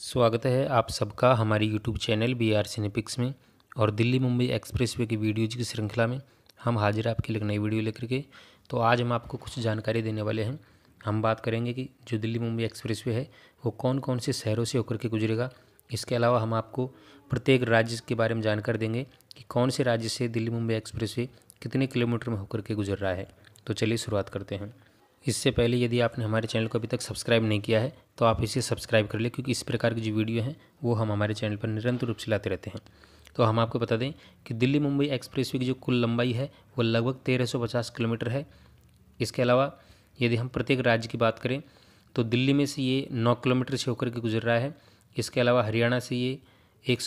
स्वागत है आप सबका हमारी YouTube channel B R Cinepix में और दिल्ली मुंबई एक्सप्रेसवे की वीडियोज की श्रृंखला में हम हाजिर आपके लिए नई वीडियो लेकर के तो आज हम आपको कुछ जानकारी देने वाले हैं हम बात करेंगे कि जो दिल्ली मुंबई एक्सप्रेसवे है वो कौन कौन से शहरों से होकर के गुजरेगा इसके अलावा हम आपको प्रत्येक राज्य के बारे में जानकारी देंगे कि कौन से राज्य से दिल्ली मुंबई एक्सप्रेस कितने किलोमीटर में होकर के गुजर रहा है तो चलिए शुरुआत करते हैं इससे पहले यदि आपने हमारे चैनल को अभी तक सब्सक्राइब नहीं किया है तो आप इसे सब्सक्राइब कर लें क्योंकि इस प्रकार की जो वीडियो हैं वो हम हमारे चैनल पर निरंतर रूप से लाते रहते हैं तो हम आपको बता दें कि दिल्ली मुंबई एक्सप्रेस की जो कुल लंबाई है वो लगभग तेरह किलोमीटर है इसके अलावा यदि हम प्रत्येक राज्य की बात करें तो दिल्ली में से ये नौ किलोमीटर से होकर के गुजर रहा है इसके अलावा हरियाणा से ये एक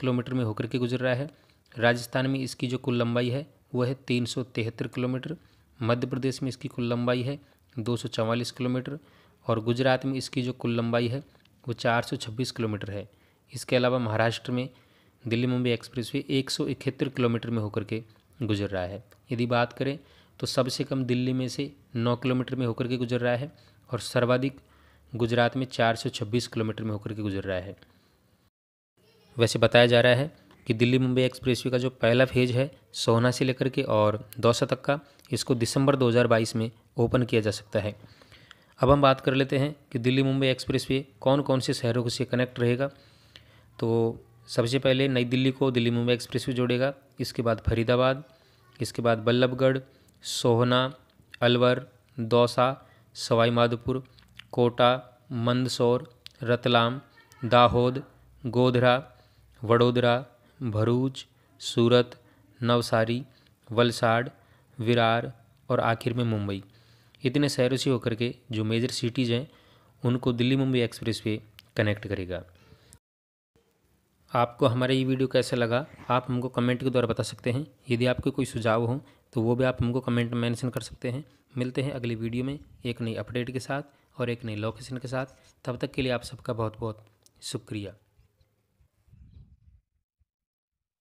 किलोमीटर में होकर के गुजर रहा है राजस्थान में इसकी जो कुल लंबाई है वह है तीन किलोमीटर मध्य प्रदेश में इसकी कुल लंबाई है दो किलोमीटर और गुजरात में इसकी जो कुल लंबाई है वो 426 किलोमीटर है इसके अलावा महाराष्ट्र में दिल्ली मुंबई एक्सप्रेस वे एक किलोमीटर में होकर के गुजर रहा है यदि बात करें तो सबसे कम दिल्ली में से 9 किलोमीटर में होकर के गुजर रहा है और सर्वाधिक गुजरात में 426 किलोमीटर में होकर के गुजर रहा है वैसे बताया जा रहा है कि दिल्ली मुंबई एक्सप्रेसवे का जो पहला फेज है सोहना से लेकर के और दौसा तक का इसको दिसंबर 2022 में ओपन किया जा सकता है अब हम बात कर लेते हैं कि दिल्ली मुंबई एक्सप्रेस वे कौन कौन से शहरों से कनेक्ट रहेगा तो सबसे पहले नई दिल्ली को दिल्ली मुंबई एक्सप्रेस वे जोड़ेगा इसके बाद फरीदाबाद इसके बाद बल्लभगढ़ सोहना अलवर दौसा सवाई माधोपुर कोटा मंदसौर रतलाम दाहोद गोधरा वडोदरा भरूच सूरत नवसारी वलसाड विरार और आखिर में मुंबई इतने शहरों से होकर के जो मेजर सिटीज़ हैं उनको Delhi Mumbai expressway connect करेगा आपको हमारा ये वीडियो कैसा लगा आप हमको कमेंट के द्वारा बता सकते हैं यदि आपके कोई सुझाव हो तो वो भी आप हमको कमेंट मेंशन कर सकते हैं मिलते हैं अगली वीडियो में एक नई अपडेट के साथ और एक नई लोकेशन के साथ तब तक के लिए आप सबका बहुत बहुत शुक्रिया